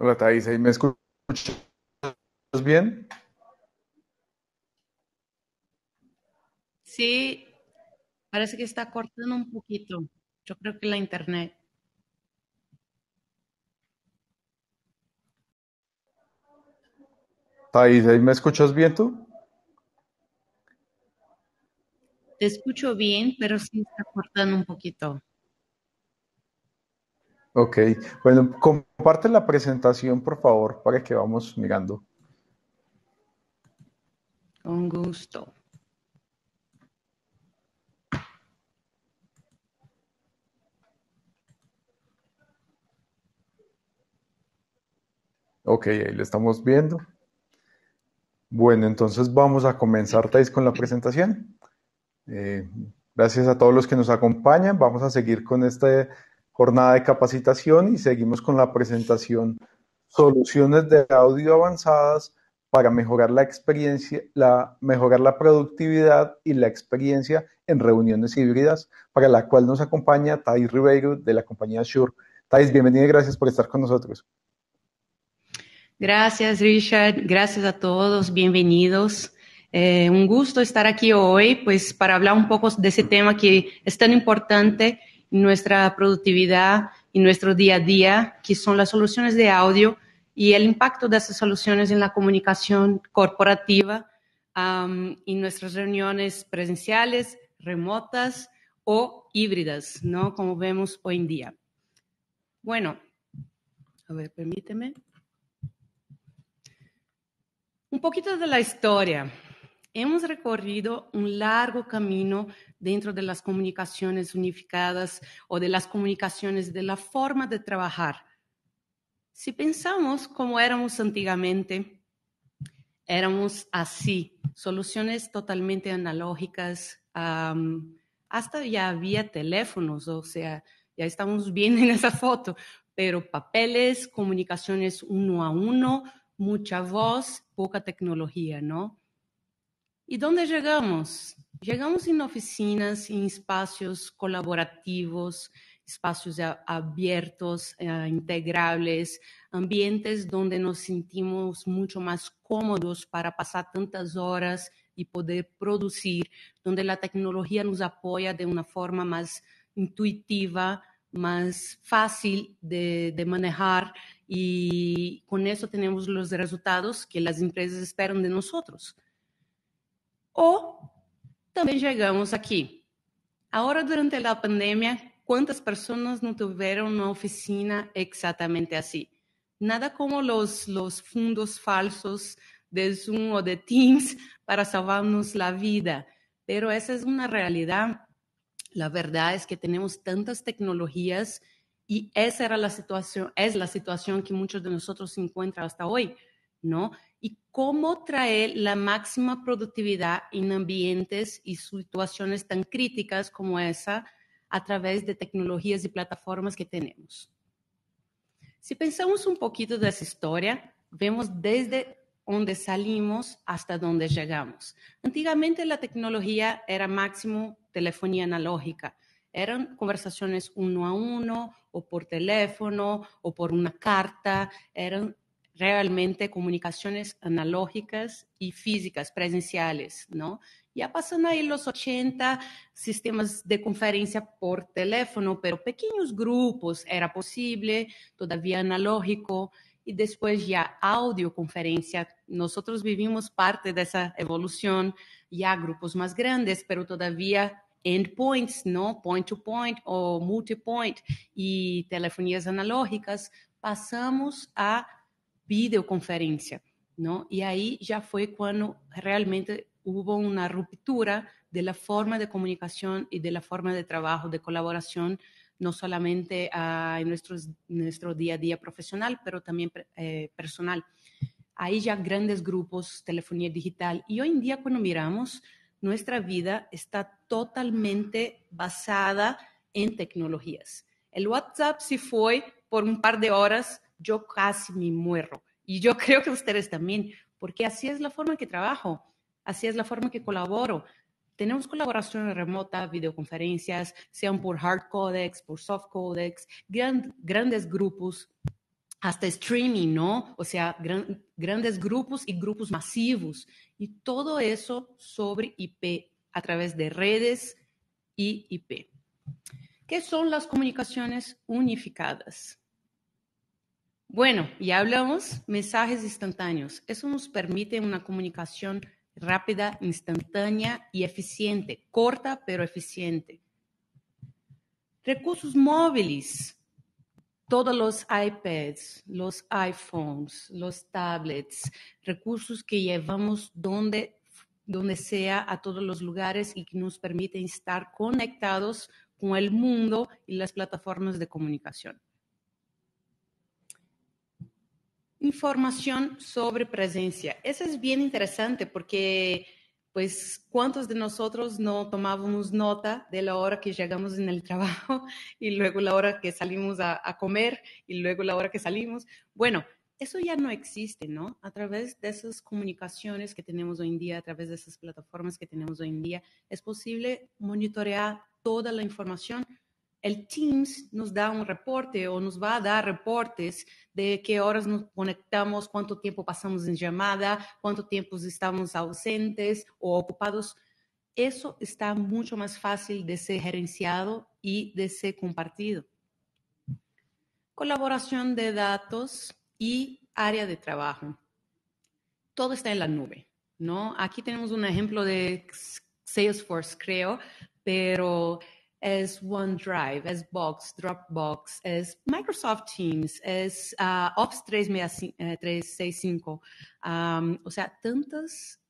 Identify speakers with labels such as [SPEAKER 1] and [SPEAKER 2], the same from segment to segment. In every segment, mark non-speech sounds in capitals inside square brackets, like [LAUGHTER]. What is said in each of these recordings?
[SPEAKER 1] Hola, Thais, me escuchas bien?
[SPEAKER 2] Sí, parece que está cortando un poquito. Yo creo que la internet.
[SPEAKER 1] Thais, me escuchas bien tú?
[SPEAKER 2] Te escucho bien, pero sí está cortando un poquito.
[SPEAKER 1] Ok, bueno, comparte la presentación, por favor, para que vamos mirando.
[SPEAKER 2] Con gusto.
[SPEAKER 1] Ok, ahí lo estamos viendo. Bueno, entonces vamos a comenzar, Thais, con la presentación. Eh, gracias a todos los que nos acompañan. Vamos a seguir con este jornada de capacitación y seguimos con la presentación soluciones de audio avanzadas para mejorar la experiencia, mejorar la productividad y la experiencia en reuniones híbridas, para la cual nos acompaña Thais Ribeiro de la compañía Shure. Thais, bienvenida y gracias por estar con nosotros.
[SPEAKER 2] Gracias, Richard. Gracias a todos. Bienvenidos. Eh, un gusto estar aquí hoy, pues, para hablar un poco de ese tema que es tan importante nuestra productividad y nuestro día a día, que son las soluciones de audio y el impacto de esas soluciones en la comunicación corporativa y nuestras reuniones presenciales, remotas o híbridas, ¿no? Como vemos hoy en día. Bueno, a ver, permíteme. Un poquito de la historia. Hemos recorrido un largo camino dentro de las comunicaciones unificadas o de las comunicaciones de la forma de trabajar. Si pensamos como éramos antiguamente, éramos así, soluciones totalmente analógicas, hasta ya había teléfonos, o sea, ya estamos bien en esa foto, pero papeles, comunicaciones uno a uno, mucha voz, poca tecnología, ¿no? ¿Y dónde llegamos? Llegamos en oficinas, en espacios colaborativos, espacios abiertos, eh, integrables, ambientes donde nos sentimos mucho más cómodos para pasar tantas horas y poder producir, donde la tecnología nos apoya de una forma más intuitiva, más fácil de, de manejar y con eso tenemos los resultados que las empresas esperan de nosotros. O también llegamos aquí. Ahora durante la pandemia, ¿cuántas personas no tuvieron una oficina exactamente así? Nada como los los fondos falsos de Zoom o de Teams [LAUGHS] para salvarnos la vida. Pero esa es una realidad. La verdad es que tenemos tantas tecnologías y e esa era la situación, es la situación que muchos de nosotros se encuentra hasta hoy, ¿no? Y e cómo traer la máxima productividad en ambientes y situaciones tan críticas como esa a través de tecnologías y plataformas que tenemos. Si pensamos un poquito de esa historia, vemos desde donde salimos hasta donde llegamos. Antiguamente la tecnología era máximo telefonía analógica. Eran conversaciones uno a uno o por teléfono o por una carta. Eran realmente comunicaciones analógicas y físicas, presenciales, ¿no? Ya pasan ahí los 80 sistemas de conferencia por teléfono, pero pequeños grupos era posible, todavía analógico, y después ya audioconferencia. Nosotros vivimos parte dessa evolução, já grupos mais grandes, pero todavía endpoints, não point to point ou multipoint e telefonias analógicas, passamos a videoconferencia, ¿no? Y ahí ya fue cuando realmente hubo una ruptura de la forma de comunicación y de la forma de trabajo, de colaboración, no solamente ah, en nuestro día a día profesional, pero también eh, personal. Ahí ya grandes grupos, telefonía digital, y hoy en día cuando miramos, nuestra vida está totalmente basada en tecnologías. El WhatsApp sí fue por un par de horas yo casi me muero. Y yo [LAUGHS] creo que ustedes también, porque así es la forma que trabajo, así es la forma que colaboro. Tenemos colaboración remota, videoconferencias, sean por hard codecs, por soft codecs, grandes grupos, hasta streaming, ¿no? O sea, grandes grupos y grupos masivos. Y todo eso sobre IP, a través de redes y IP. ¿Qué son las comunicaciones unificadas? Bueno, ya hablamos, mensajes instantáneos. Eso nos permite una comunicación rápida, instantánea y eficiente, corta pero eficiente. Recursos móviles, todos los iPads, los iPhones, los tablets, recursos que llevamos donde, donde sea a todos los lugares y que nos permiten estar conectados con el mundo y las plataformas de comunicación. Información sobre presencia. Eso es bien interesante porque, pues, ¿cuántos de nosotros no tomábamos nota de la hora que llegamos en el [LAUGHS] trabajo y luego la hora que salimos a, comer y luego la hora que salimos? Bueno, eso ya no existe, ¿no? A través de esas comunicaciones que tenemos hoy en día, a través de esas plataformas que tenemos hoy en día, es posible monitorear toda la información el Teams nos da un reporte o nos va a dar reportes de qué horas nos conectamos, cuánto tiempo pasamos en llamada, cuánto tiempo estamos ausentes o ocupados. Eso está mucho más fácil de ser gerenciado y de ser compartido. Colaboración de datos y área de trabajo. Todo está en la nube, ¿no? Aquí tenemos un ejemplo de Salesforce, creo, pero es OneDrive, es Box, Dropbox, es Microsoft Teams, es uh, Office 365. Eh, o sea, tantas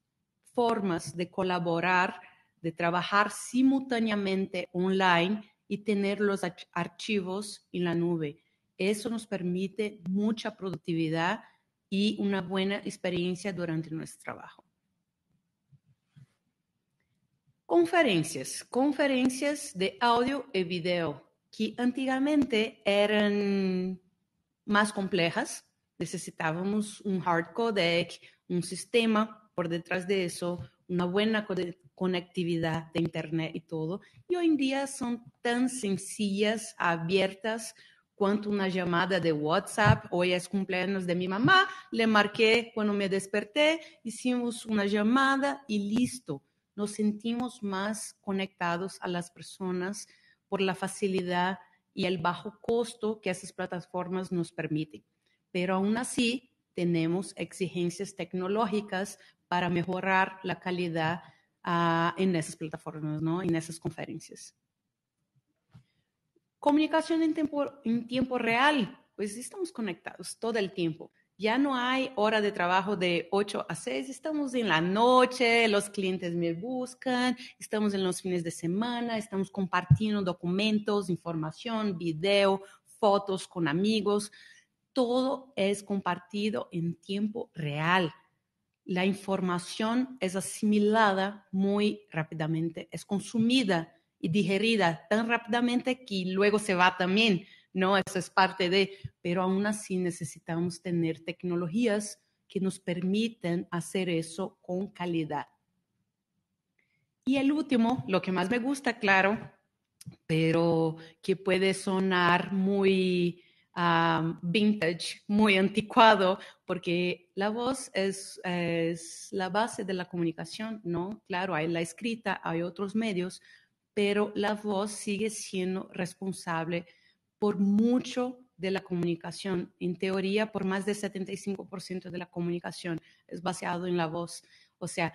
[SPEAKER 2] formas de colaborar, de trabajar simultáneamente online y tener los archivos en la nube. Eso nos permite mucha productividad y una buena experiencia durante nuestro trabajo. Conferencias, conferencias de audio y video que antiguamente eran más complejas. Necesitábamos un hard codec, un sistema por detrás de eso, una buena conectividad de Internet y todo. Y hoy en día son tan sencillas, abiertas, cuanto una llamada de WhatsApp. Hoy es cumpleaños de mi mamá, le marqué cuando me desperté, hicimos una llamada y listo nos sentimos más conectados a las personas por la facilidad y el bajo costo que esas plataformas nos permiten. Pero aún así, tenemos exigencias tecnológicas para mejorar la calidad ah, en esas plataformas, ¿no? en esas conferencias. Comunicación en tiempo, en tiempo real, pues estamos conectados todo el tiempo ya no hay hora de trabajo de 8 a 6, estamos en la noche, los clientes me buscan, estamos en los fines de semana, estamos compartiendo documentos, información, video, fotos con amigos, todo es compartido en tiempo real. La información es asimilada muy rápidamente, es consumida y digerida tan rápidamente que luego se va también ¿no? Eso es parte de, pero aún así necesitamos tener tecnologías que nos permiten hacer eso con calidad. Y el último, lo que más me gusta, claro, pero que puede sonar muy vintage, muy anticuado, porque la voz es, es la base de la comunicación, ¿no? Claro, hay la escrita, hay otros medios, pero la voz sigue siendo responsable por mucho de la comunicación. En teoría, por más del 75% de la comunicación es basado en la voz. O sea,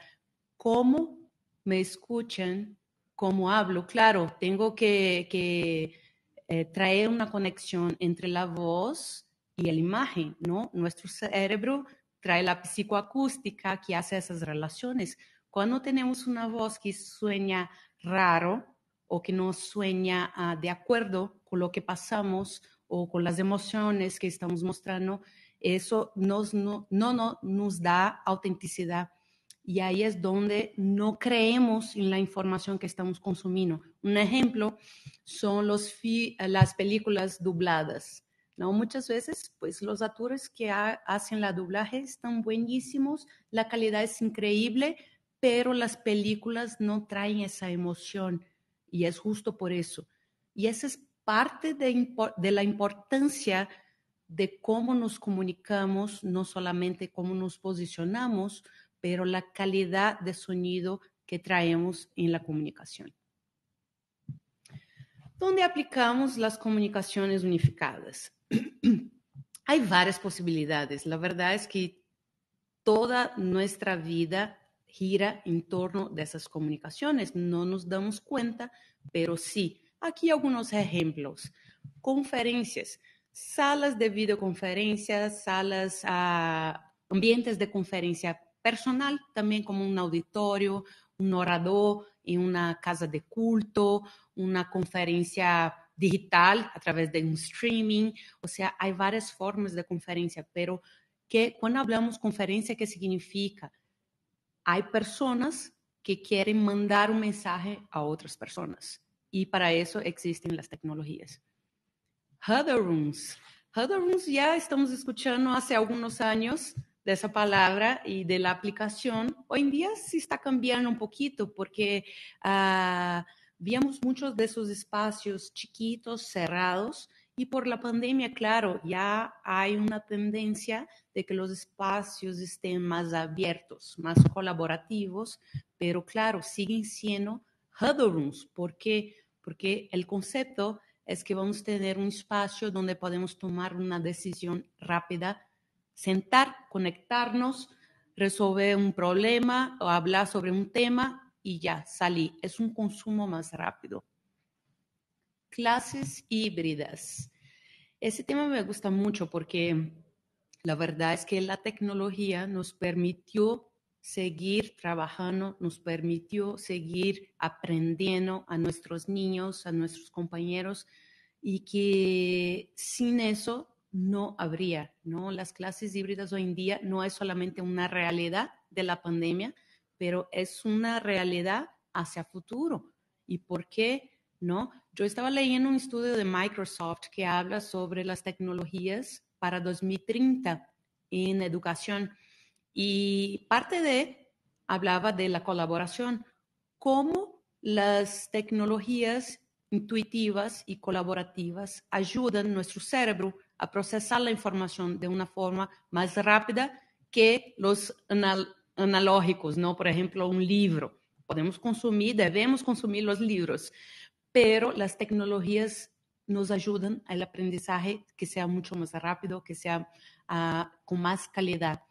[SPEAKER 2] cómo me escuchan, cómo hablo. Claro, tengo que, eh, traer una conexión entre la voz y la imagen, ¿no? Nuestro cerebro trae la psicoacústica que hace esas relaciones. Cuando tenemos una voz que sueña raro, o que no sueña ah, de acuerdo con lo que pasamos o con las emociones que estamos mostrando, eso nos, no, no, nos da autenticidad. Y ahí es donde no creemos en la información que estamos consumiendo. Un ejemplo son los las películas dubladas. ¿no? Muchas veces, pues los actores que hacen la doblaje están buenísimos, la calidad es increíble, pero las películas no traen esa emoción y es justo por eso. Y esa es parte de, la importancia de cómo nos comunicamos, no solamente cómo nos posicionamos, pero la calidad de sonido que traemos en la comunicación. ¿Dónde aplicamos las comunicaciones unificadas? [CLEARS THROAT] Hay varias posibilidades. La verdad es que toda nuestra vida gira en torno de esas comunicaciones. No nos damos cuenta, pero sí. Aquí algunos ejemplos. Conferencias, salas de videoconferencias, salas, ah, ambientes de conferencia personal, también como un auditorio, un orador en una casa de culto, una conferencia digital a través de un streaming. O sea, hay varias formas de conferencia, pero que cuando hablamos conferencia, ¿qué significa? hay personas que quieren mandar un mensaje a otras personas y para eso existen las tecnologías. Huddle Rooms. Huddle Rooms ya estamos escuchando hace algunos años de esa palabra y de la aplicación. Hoy en día sí está cambiando un poquito porque ah, vimos muchos de esos espacios chiquitos, cerrados, y por la pandemia, claro, ya hay una tendencia de que los espacios estén más abiertos, más colaborativos, pero claro, siguen siendo huddle rooms. ¿Por qué? Porque el concepto es que vamos a tener un espacio donde podemos tomar una decisión rápida, sentar, conectarnos, resolver un problema o hablar sobre un tema y ya salir. Es un consumo más rápido clases híbridas. Ese tema me gusta mucho porque la verdad es que la tecnología nos permitió seguir trabajando, nos permitió seguir aprendiendo a nuestros niños, a nuestros compañeros, y que sin eso no habría, ¿no? Las clases híbridas hoy en día no es solamente una realidad de la pandemia, pero es una realidad hacia futuro. ¿Y por qué? Yo estaba leyendo un estudio de Microsoft que habla sobre las tecnologías para 2030 en educación y parte de hablaba de la colaboración, cómo las tecnologías intuitivas y colaborativas ayudan nuestro cerebro a procesar la información de una forma más rápida que los analógicos, ¿no? Por ejemplo, un libro. Podemos consumir, debemos consumir los libros, pero las tecnologías nos ayudan al aprendizaje que sea mucho más rápido, que sea ah, con más calidad.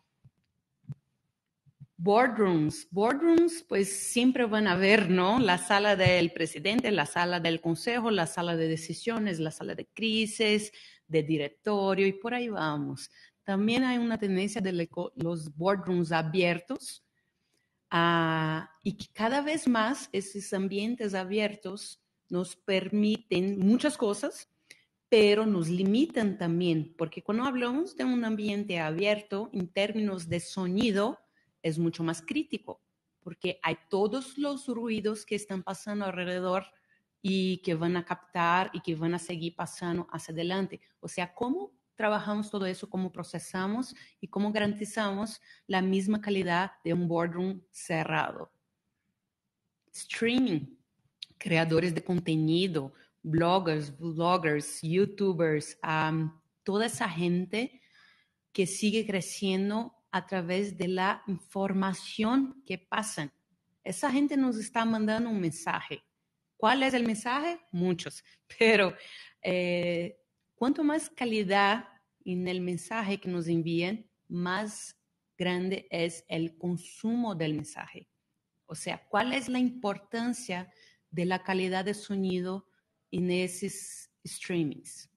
[SPEAKER 2] Boardrooms, boardrooms, pues siempre van a ver, ¿no? La sala del presidente, la sala del consejo, la sala de decisiones, la sala de crisis, de directorio y por ahí vamos. También hay una tendencia de los boardrooms abiertos ah, y que cada vez más esos ambientes abiertos nos permiten muchas cosas, pero nos limitan también, porque cuando hablamos de un ambiente abierto en términos de sonido, es mucho más crítico, porque hay todos los ruidos que están pasando alrededor y que van a captar y que van a seguir pasando hacia adelante. O sea, ¿cómo trabajamos todo eso? ¿Cómo procesamos y cómo garantizamos la misma calidad de un boardroom cerrado? Streaming creadores de contenido, bloggers, bloggers, youtubers, toda esa gente que sigue creciendo a través de la información que pasan. Esa gente nos está mandando un mensaje. ¿Cuál es el mensaje? Muchos, [LAUGHS] pero eh, cuanto más calidad en el mensaje que nos envíen, más grande es el consumo del mensaje. O sea, ¿cuál es la importancia de la calidad de sonido en esos streamings.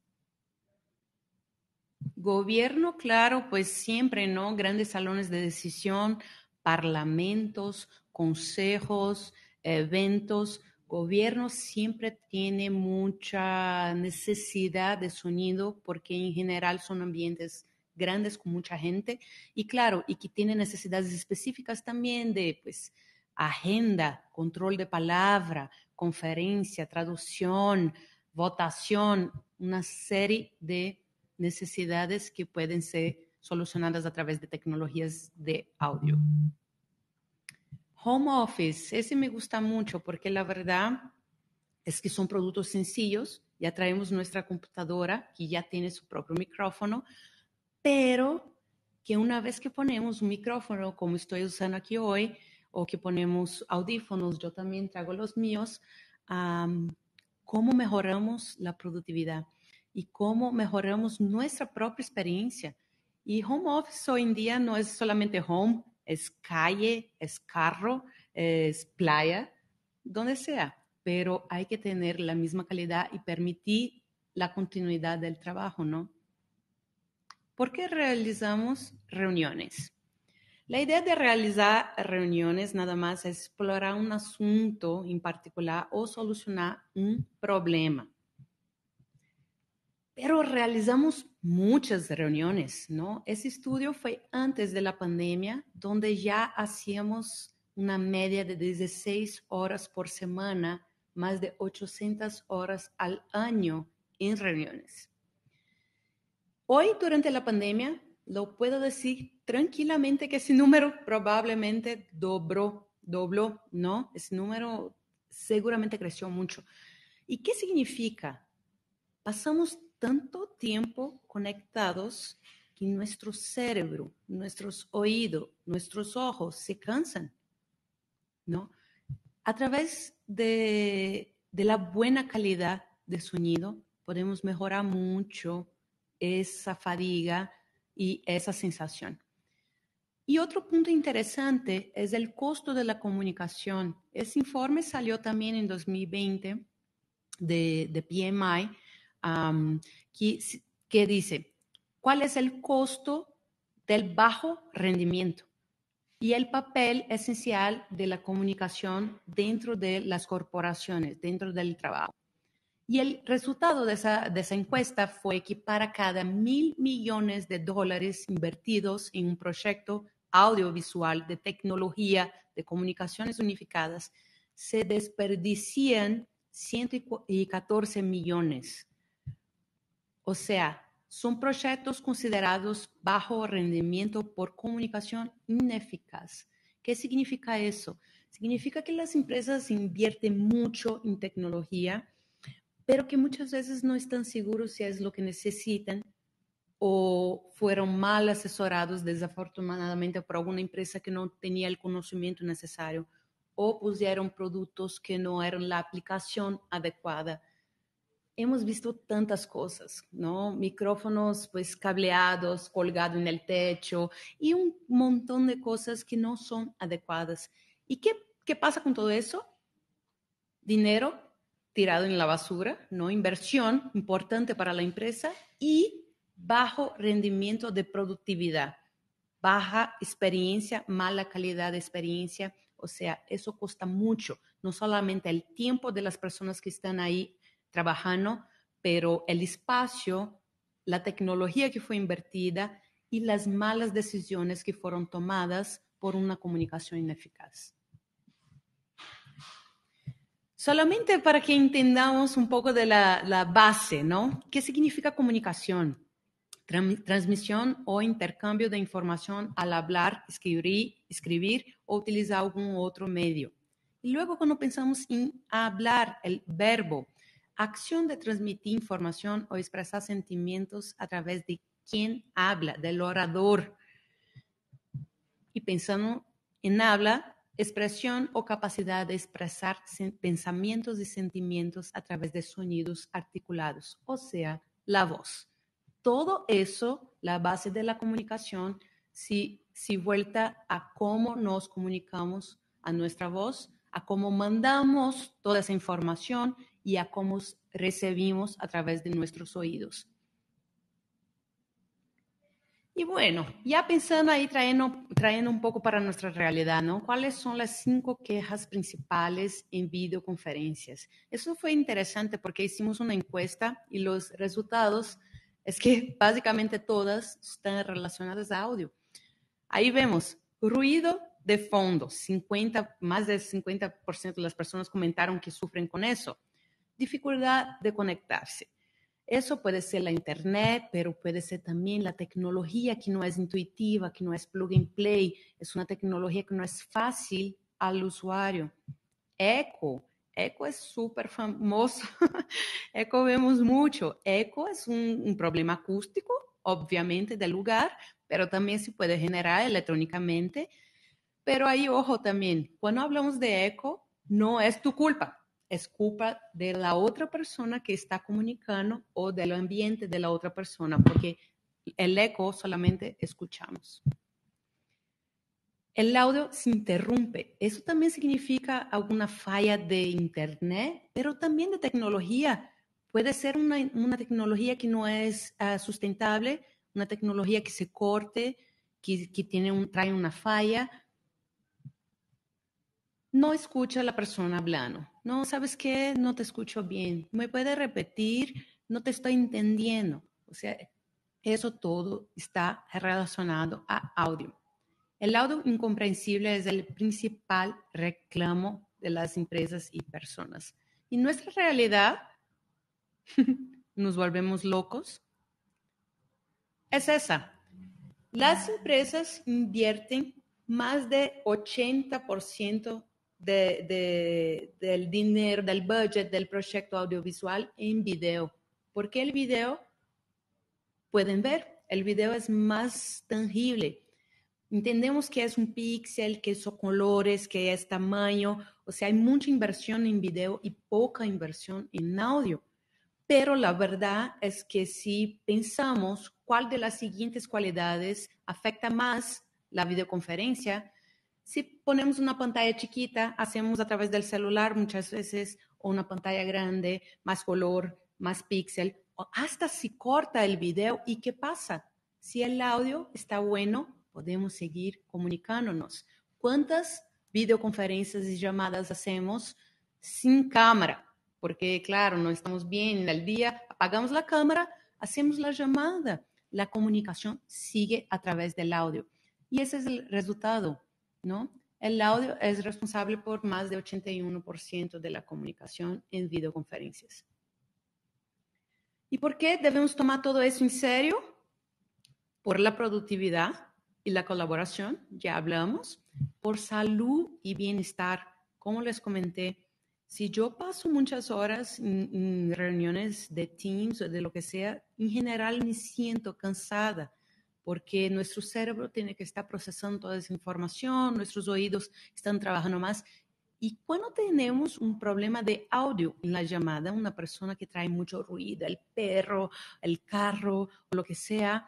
[SPEAKER 2] Gobierno, claro, pues siempre, ¿no? Grandes salones de decisión, parlamentos, consejos, eventos. Gobierno siempre tiene mucha necesidad de sonido porque en general son ambientes grandes con mucha gente y claro, y que tiene necesidades específicas también de pues agenda, control de palabra, conferencia, traducción, votación, una serie de necesidades que pueden ser solucionadas a través de tecnologías de audio. Home office, ese me gusta mucho porque la verdad es que son productos sencillos, ya traemos nuestra computadora que ya tiene su propio micrófono, pero que una vez que ponemos un micrófono como estoy usando aquí hoy, o que ponemos audífonos, yo también traigo los míos, cómo mejoramos la productividad y cómo mejoramos nuestra propia experiencia. Y home office hoy en día no es solamente home, es calle, es carro, es playa, donde sea, pero hay que tener la misma calidad y permitir la continuidad del trabajo, ¿no? ¿Por qué realizamos reuniones? La idea de realizar reuniones nada más es explorar un asunto en particular o solucionar un problema. Pero realizamos muchas reuniones, ¿no? Ese estudio fue antes de la pandemia, donde ya hacíamos una media de 16 horas por semana, más de 800 horas al año en reuniones. Hoy, durante la pandemia, lo puedo decir tranquilamente que ese número probablemente dobro dobló, ¿no? Ese número seguramente creció mucho. ¿Y qué significa? Pasamos tanto tiempo conectados que nuestro cerebro, nuestros oídos, nuestros ojos se cansan, ¿no? A través de, de la buena calidad de sonido podemos mejorar mucho esa fatiga, y esa sensación. Y otro punto interesante es el costo de la comunicación. Ese informe salió también en 2020 de, PMI, que dice, ¿cuál es el costo del bajo rendimiento? y el papel esencial de la comunicación dentro de las corporaciones, dentro del trabajo. Y el resultado de esa, encuesta fue que para cada mil millones de dólares invertidos en un proyecto audiovisual de tecnología de comunicaciones unificadas, se desperdician 114 millones. O sea, son proyectos considerados bajo rendimiento por comunicación ineficaz. ¿Qué significa eso? Significa que las empresas invierten mucho en tecnología, pero que muchas veces no están seguros si es lo que necesitan o fueron mal asesorados desafortunadamente por alguna empresa que no tenía el conocimiento necesario o pusieron productos que no eran la aplicación adecuada. Hemos visto tantas cosas, ¿no? Micrófonos pues cableados, colgados en el techo y un montón de cosas que no son adecuadas. ¿Y qué, qué pasa con todo eso? Dinero tirado en la basura, ¿no? Inversión importante para la empresa y bajo rendimiento de productividad, baja experiencia, mala calidad de experiencia, o sea, eso cuesta mucho, no solamente el tiempo de las personas que están ahí trabajando, pero el espacio, la tecnología que fue invertida y las malas decisiones que fueron tomadas por una comunicación ineficaz. Solamente para que entendamos un poco de la, base, ¿no? ¿Qué significa comunicación? transmisión o intercambio de información al hablar, escribir, escribir o utilizar algún otro medio. Y luego cuando pensamos en hablar, el verbo, acción de transmitir información o expresar sentimientos a través de quien habla, del orador. Y pensando en habla, expresión o capacidad de expresar pensamientos y sentimientos a través de sonidos articulados, o sea, la voz. Todo eso, la base de la comunicación, si, si vuelta a cómo nos comunicamos a nuestra voz, a cómo mandamos toda esa información y a cómo recibimos a través de nuestros oídos. Y bueno, ya pensando ahí, trayendo, trayendo un poco para nuestra realidad, ¿no? ¿Cuáles son las cinco quejas principales en videoconferencias? Eso fue interesante porque hicimos una encuesta y los resultados es que [LAUGHS] básicamente todas están relacionadas a audio. Ahí vemos ruido de fondo, 50, más del 50% de las personas comentaron que sufren con eso. Dificultad de conectarse, eso puede ser la internet, pero puede ser también la tecnología que no es intuitiva, que no es plug and play, es una tecnología que no es fácil al usuario. Echo, eco es súper famoso, [LAUGHS] Echo vemos mucho. Echo es un, un, problema acústico, obviamente, del lugar, pero también se puede generar electrónicamente. Pero ahí, ojo también, cuando hablamos de eco, no es tu culpa es culpa de la otra persona que está comunicando o del ambiente de la otra persona, porque el eco solamente escuchamos. El audio se interrumpe. Eso también significa alguna falla de internet, pero también de tecnología. Puede ser una, tecnología que no es ah, sustentable, una tecnología que se corte, que, que tiene un, trae una falla no escucha a la persona hablando. No, ¿sabes qué? No te escucho bien. ¿Me puede repetir? No te estoy entendiendo. O sea, eso todo está relacionado a audio. El audio incomprensible es el principal reclamo de las empresas y personas. Y nuestra realidad, [LAUGHS] nos volvemos locos, es esa. Las empresas invierten más de 80% de, del dinero, del budget del proyecto audiovisual en video. Porque el video, pueden ver, el video es más tangible. Entendemos que es un píxel, que son colores, que es tamaño, o sea, hay mucha inversión en video y poca inversión en audio. Pero la verdad es que si pensamos cuál de las siguientes cualidades afecta más la videoconferencia, si ponemos una pantalla chiquita, hacemos a través del celular muchas veces o una pantalla grande, más color, más píxel, hasta si corta el video y qué pasa. Si el audio está bueno, podemos seguir comunicándonos. ¿Cuántas videoconferencias y llamadas hacemos sin cámara? Porque claro, no estamos bien en el día, apagamos la cámara, hacemos la llamada. La comunicación sigue a través del audio. Y ese es el resultado el audio es responsable por más de 81% de la comunicación en videoconferencias. ¿Y por qué debemos tomar todo eso en serio? Por la productividad y la colaboración, ya hablamos, por salud y bienestar, como les comenté. Si yo paso muchas horas en, en reuniones de Teams o de lo que sea, en general me siento cansada, porque nuestro cerebro tiene que estar procesando toda esa información, nuestros oídos están trabajando más. Y cuando tenemos un problema de audio en la llamada, una persona que trae mucho ruido, el perro, el carro, o lo que sea,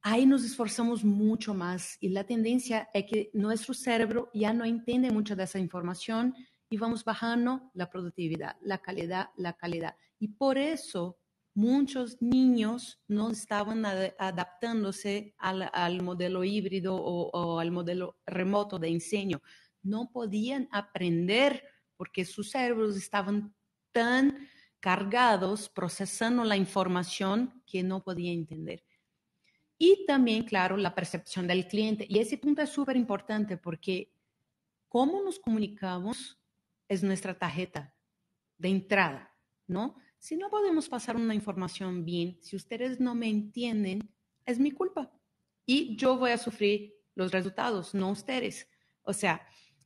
[SPEAKER 2] ahí nos esforzamos mucho más y la tendencia es que nuestro cerebro ya no entiende mucha de esa información y vamos bajando la productividad, la calidad, la calidad. Y por eso muchos niños no estaban adaptándose al, modelo híbrido o, al modelo remoto de enseño. No podían aprender porque sus cerebros estaban tan cargados procesando la información que no podía entender. Y también, claro, la percepción del cliente. Y ese punto es súper importante porque cómo nos comunicamos es nuestra tarjeta de entrada, ¿no? Si no podemos pasar una información bien, si ustedes no me entienden, es mi culpa. Y yo voy a sufrir los resultados, no ustedes. O sea,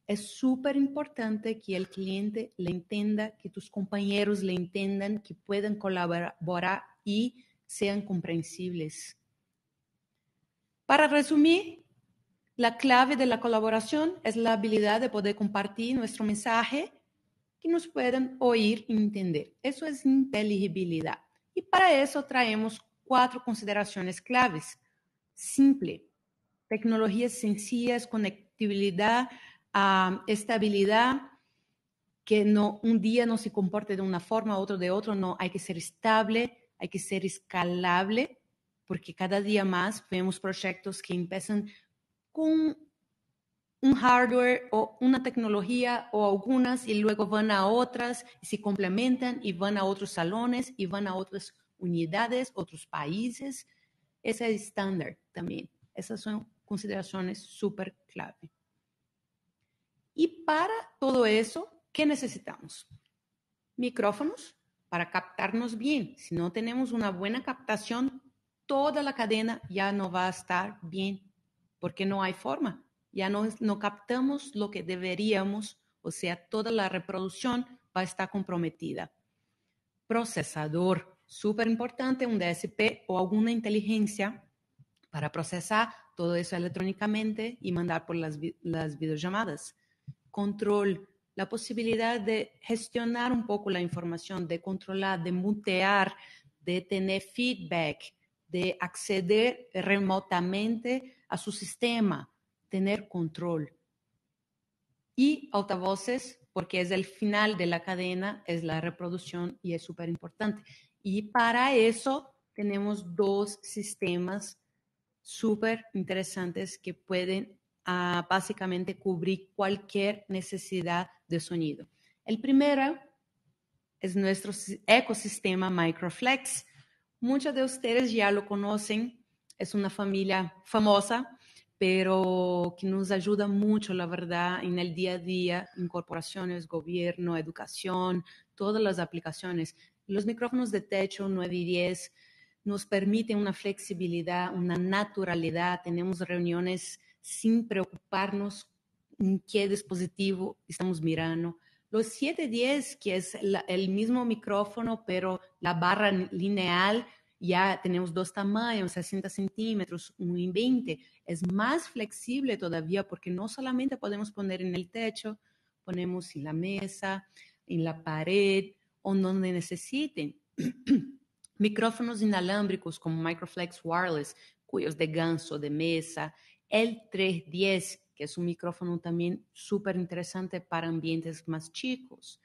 [SPEAKER 2] es súper importante que el cliente le entienda, que tus compañeros le entiendan, que puedan colaborar y sean comprensibles. Para resumir, la clave de la colaboración es la habilidad de poder compartir nuestro mensaje que nos puedan oír y entender. Eso es inteligibilidad. Y para eso traemos cuatro consideraciones claves. Simple, tecnologías sencillas, conectividad, estabilidad, que no, un día no se comporte de una forma, otro de otro, no, hay que ser estable, hay que ser escalable, porque cada día más vemos proyectos que empiezan con un hardware o una tecnología o algunas y luego van a otras y se complementan y van a otros salones y van a otras unidades, otros países. Ese es estándar también. Esas son consideraciones súper clave. Y para todo eso, ¿qué necesitamos? Micrófonos para captarnos bien. Si no tenemos una buena captación, toda la cadena ya no va a estar bien porque no hay forma ya no, captamos lo que deberíamos, o sea, toda la reproducción va a estar comprometida. Procesador, súper importante, un DSP o alguna inteligencia para procesar todo eso electrónicamente y mandar por las, las videollamadas. Control, la posibilidad de gestionar un poco la información, de controlar, de mutear, de tener feedback, de acceder remotamente a su sistema, tener control. Y altavoces, porque es el final de la cadena, es la reproducción y es súper importante. Y para eso tenemos dos sistemas súper interesantes que pueden ah, básicamente cubrir cualquier necesidad de sonido. El primero es nuestro ecosistema Microflex. Muchos de ustedes ya lo conocen, es una familia famosa pero que nos ayuda mucho, la verdad, en el día a día, incorporaciones, gobierno, educación, todas las aplicaciones. Los micrófonos de techo 9 y 10 nos permiten una flexibilidad, una naturalidad. Tenemos reuniones sin preocuparnos en qué dispositivo estamos mirando. Los 710, que es el mismo micrófono, pero la barra lineal, ya tenemos dos tamaños, 60 centímetros, 1 en 20, es más flexible todavía porque no solamente podemos poner en el techo, ponemos en la mesa, en la pared o donde necesiten. [CLEARS THROAT] Micrófonos inalámbricos como Microflex Wireless, cuyos de ganso, de mesa, el 310, que es un micrófono también súper interesante para ambientes más chicos.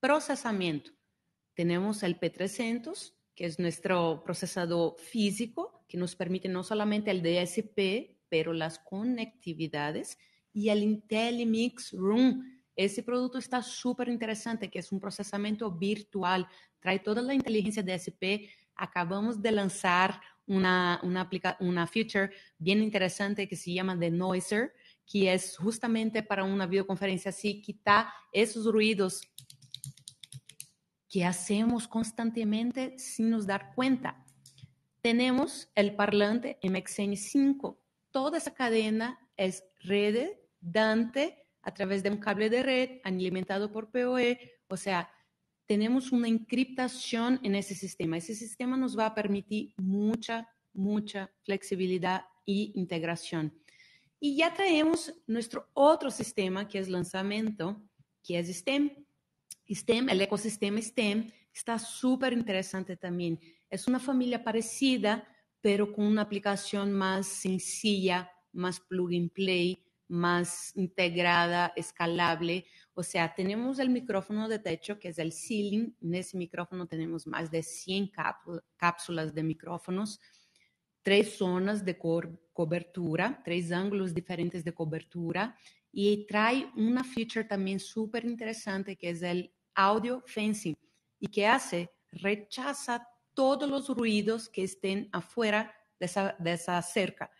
[SPEAKER 2] Procesamiento. Tenemos el P300, que es nuestro procesador físico, que nos permite no solamente el DSP, pero las conectividades y el IntelliMix Room. Ese producto está súper interesante, que es un procesamiento virtual, trae toda la inteligencia DSP. Acabamos de lanzar una, una, una feature bien interesante que se llama The Noiser, que es justamente para una videoconferencia así, quitar esos ruidos que hacemos constantemente sin nos dar cuenta. Tenemos el parlante MXN5. Toda esa cadena es red Dante a través de un cable de red alimentado por PoE. O sea, tenemos una encriptación en ese sistema. Ese sistema nos va a permitir mucha, mucha flexibilidad y integración. Y ya traemos nuestro otro sistema que es lanzamiento, que es STEM STEM, el ecosistema STEM, está súper interesante también. Es una familia parecida, pero con una aplicación más sencilla, más plug and play, más integrada, escalable. O sea, tenemos el micrófono de techo, que es el ceiling. En ese micrófono tenemos más de 100 cápsulas de micrófonos, tres zonas de cobertura, tres ángulos diferentes de cobertura. Y trae una feature también súper interesante, que es el Audio Fencing y que hace rechaza todos los ruidos que estén afuera de esa, de esa cerca.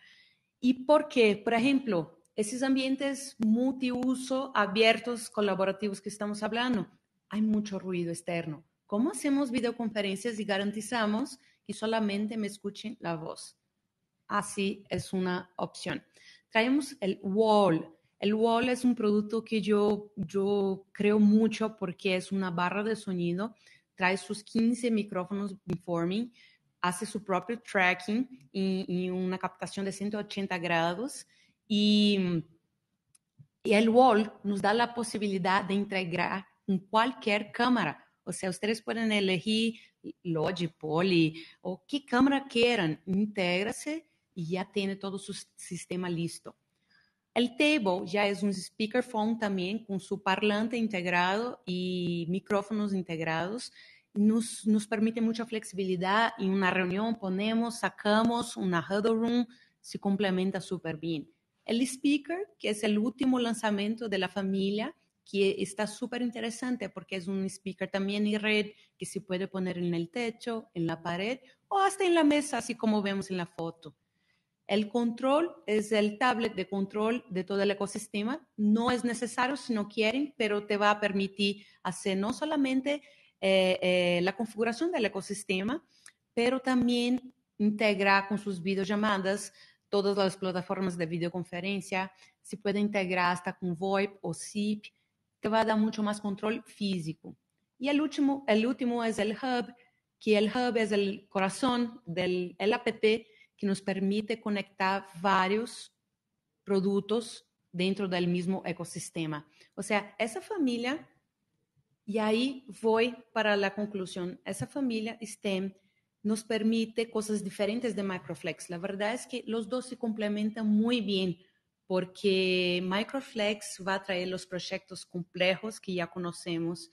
[SPEAKER 2] ¿Y por qué? Por ejemplo, esos ambientes multiuso, abiertos, colaborativos que estamos hablando, hay mucho ruido externo. ¿Cómo hacemos videoconferencias y garantizamos que solamente me escuchen la voz? Así es una opción. Traemos el wall, El Wall es un producto que yo, yo creo mucho porque es una barra de sonido, trae sus 15 micrófonos Informing, hace su propio tracking y, y, una captación de 180 grados y, y el Wall nos da la posibilidad de integrar con cualquier cámara. O sea, ustedes pueden elegir Lodge, Poly o qué cámara quieran, intégrase y ya tiene todo su sistema listo. El table ya es un speakerphone también con su parlante integrado y micrófonos integrados. Nos, permite mucha flexibilidad. En una reunión ponemos, sacamos una huddle room, se complementa súper bien. El speaker, que es el último lanzamiento de la familia, que está súper interesante porque es un speaker también en red que se puede poner en el techo, en la pared o hasta en la mesa, así como vemos en la foto. El control es el tablet de control de todo el ecosistema. No es necesario si no quieren, pero te va a permitir hacer no solamente eh, eh, la configuración del ecosistema, pero también integrar con sus videollamadas todas las plataformas de videoconferencia. Se puede integrar hasta con VoIP o SIP. Te va a dar mucho más control físico. Y el último, el último es el hub, que el hub es el corazón del el app que nos permite conectar varios productos dentro del mismo ecosistema. O sea, esa familia, y ahí voy para la conclusión, esa familia STEM nos permite cosas diferentes de Microflex. La verdad es que los dos se complementan muy bien porque Microflex va a traer los proyectos complejos que ya conocemos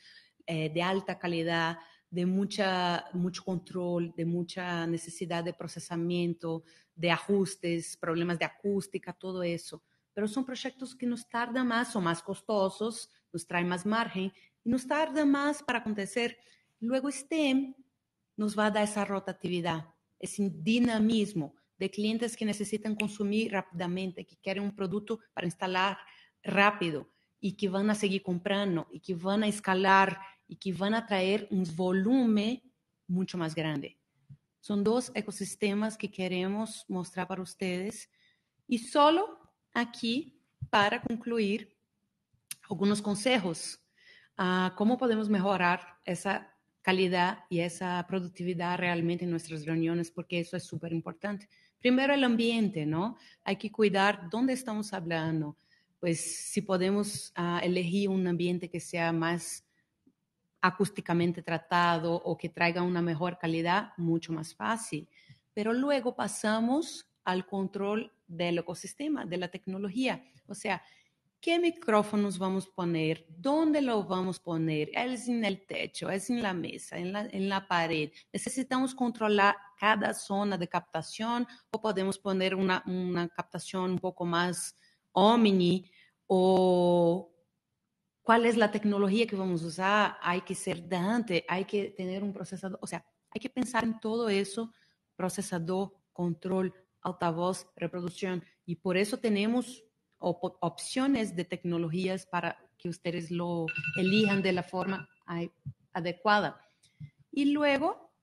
[SPEAKER 2] eh, de alta calidad, de mucha, mucho control, de mucha necesidad de procesamiento, de ajustes, problemas de acústica, todo eso. Pero son proyectos que nos tardan más, son más costosos, nos traen más margen y nos tarda más para acontecer. Luego STEM nos va a dar esa rotatividad, ese dinamismo de clientes que necesitan consumir rápidamente, que quieren un producto para instalar rápido y que van a seguir comprando y que van a escalar y que van a traer un volumen mucho más grande. Son dos ecosistemas que queremos mostrar para ustedes. Y solo aquí, para concluir, algunos consejos. Ah, ¿Cómo podemos mejorar esa calidad y esa productividad realmente en nuestras reuniones? Porque eso es súper importante. Primero el ambiente, ¿no? Hay que cuidar dónde estamos hablando. Pues si podemos ah, elegir un ambiente que sea más acústicamente tratado o que traiga una mejor calidad, mucho más fácil. Pero luego pasamos al control del ecosistema, de la tecnología. O sea, ¿qué micrófonos vamos a poner? ¿Dónde lo vamos a poner? ¿Es en el techo? ¿Es en la mesa? ¿En la, en la pared? ¿Necesitamos controlar cada zona de captación o podemos poner una, una captación un poco más omni o cuál es la tecnología que vamos a usar, hay que ser Dante, hay que tener un procesador, o sea, hay que pensar en todo eso, procesador, control, altavoz, reproducción, y por eso tenemos opciones de tecnologías para que ustedes lo elijan de la forma adecuada. Y luego,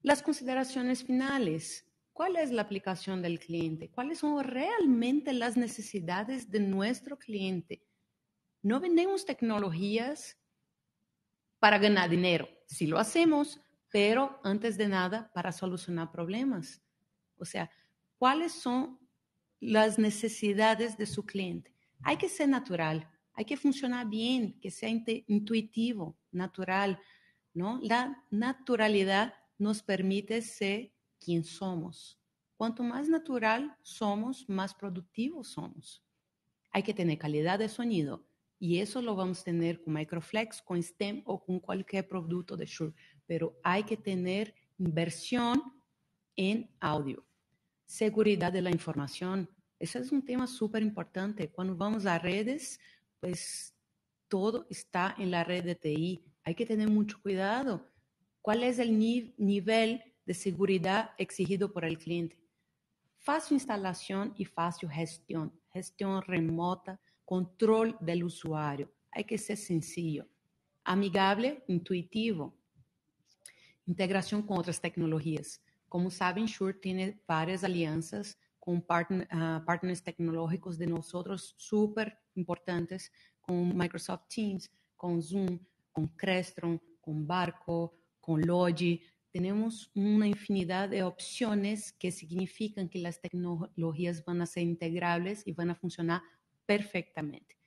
[SPEAKER 2] las consideraciones finales. ¿Cuál es la aplicación del cliente? ¿Cuáles son realmente las necesidades de nuestro cliente? no vendemos tecnologías para ganar dinero. Sí lo hacemos, pero antes de nada para solucionar problemas. O sea, ¿cuáles son las necesidades de su cliente? Hay que ser natural, hay que funcionar bien, que sea intuitivo, natural, ¿no? La naturalidad nos permite ser quien somos. Cuanto más natural somos, más productivos somos. Hay que tener calidad de sonido, y eso lo vamos a tener con Microflex, con STEM o con cualquier producto de Shure. Pero hay que tener inversión en audio. Seguridad de la información. Ese es un tema súper importante. Cuando vamos a redes, pues todo está en la red de TI. Hay que tener mucho cuidado. ¿Cuál es el nivel de seguridad exigido por el cliente? Fácil instalación y fácil gestión. Gestión remota control del usuario. Hay que ser sencillo, amigable, intuitivo. Integración con otras tecnologías. Como saben, Shure tiene varias alianzas con ah, partners tecnológicos de nosotros súper importantes, con Microsoft Teams, con Zoom, con Crestron, con Barco, con Logi. Tenemos una infinidad de opciones que significan que las tecnologías van a ser integrables y van a funcionar perfectamente.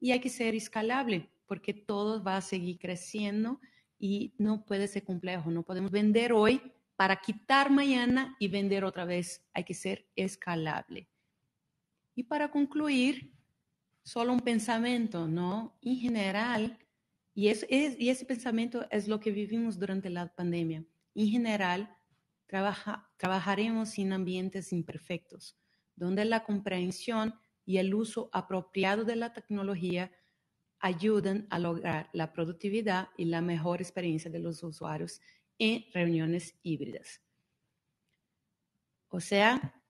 [SPEAKER 2] Y hay que ser escalable porque todo va a seguir creciendo y no puede ser complejo. No podemos vender hoy para quitar mañana y vender otra vez. Hay que ser escalable. Y para concluir, solo un pensamiento, ¿no? En general, y, ese pensamiento es lo que vivimos durante la pandemia. En general, trabaja, trabajaremos en ambientes imperfectos, donde la comprensión y el uso apropiado de la tecnología ayudan a lograr la productividad y la mejor experiencia de los usuarios en reuniones híbridas. O sea,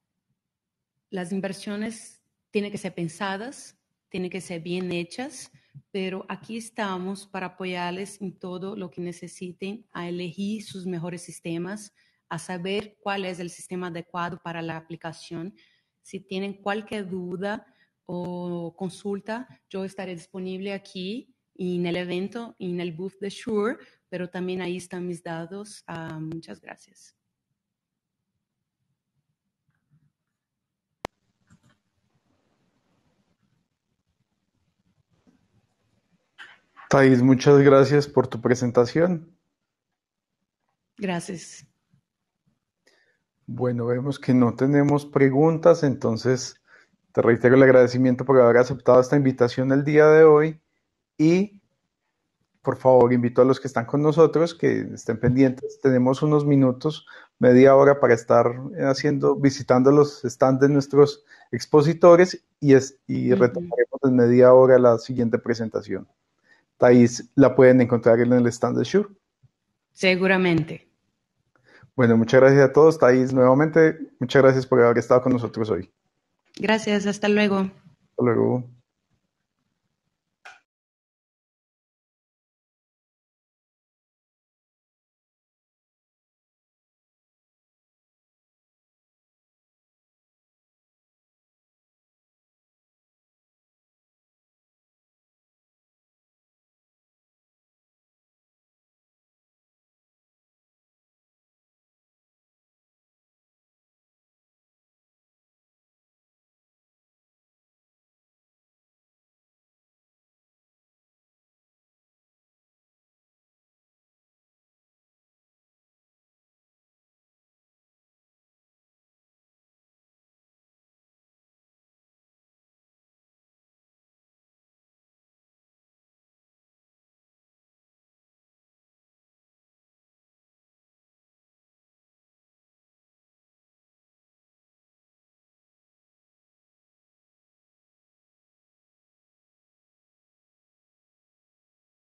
[SPEAKER 2] las inversiones tienen que ser pensadas, tienen que ser bien hechas, pero aquí estamos para apoyarles en todo lo que necesiten, a elegir sus mejores sistemas, a saber cuál es el sistema adecuado para la aplicación, si tienen cualquier duda o consulta, yo estaré disponible aquí en el evento en el booth de Sure, pero también ahí están mis datos. Ah, muchas gracias.
[SPEAKER 1] Thais, muchas gracias por tu presentación.
[SPEAKER 2] Gracias.
[SPEAKER 1] Bueno, vemos que no tenemos preguntas, entonces te reitero el agradecimiento por haber aceptado esta invitación el día de hoy y por favor invito a los que están con nosotros que estén pendientes. Tenemos unos minutos, media hora para estar haciendo, visitando los stands de nuestros expositores y, es, y retomaremos en media hora la siguiente presentación. Thais la pueden encontrar en el stand de Shure.
[SPEAKER 2] Seguramente.
[SPEAKER 1] Bueno, muchas gracias a todos, Thais, nuevamente. Muchas gracias por haber estado con nosotros hoy.
[SPEAKER 2] Gracias, hasta luego.
[SPEAKER 1] Hasta luego.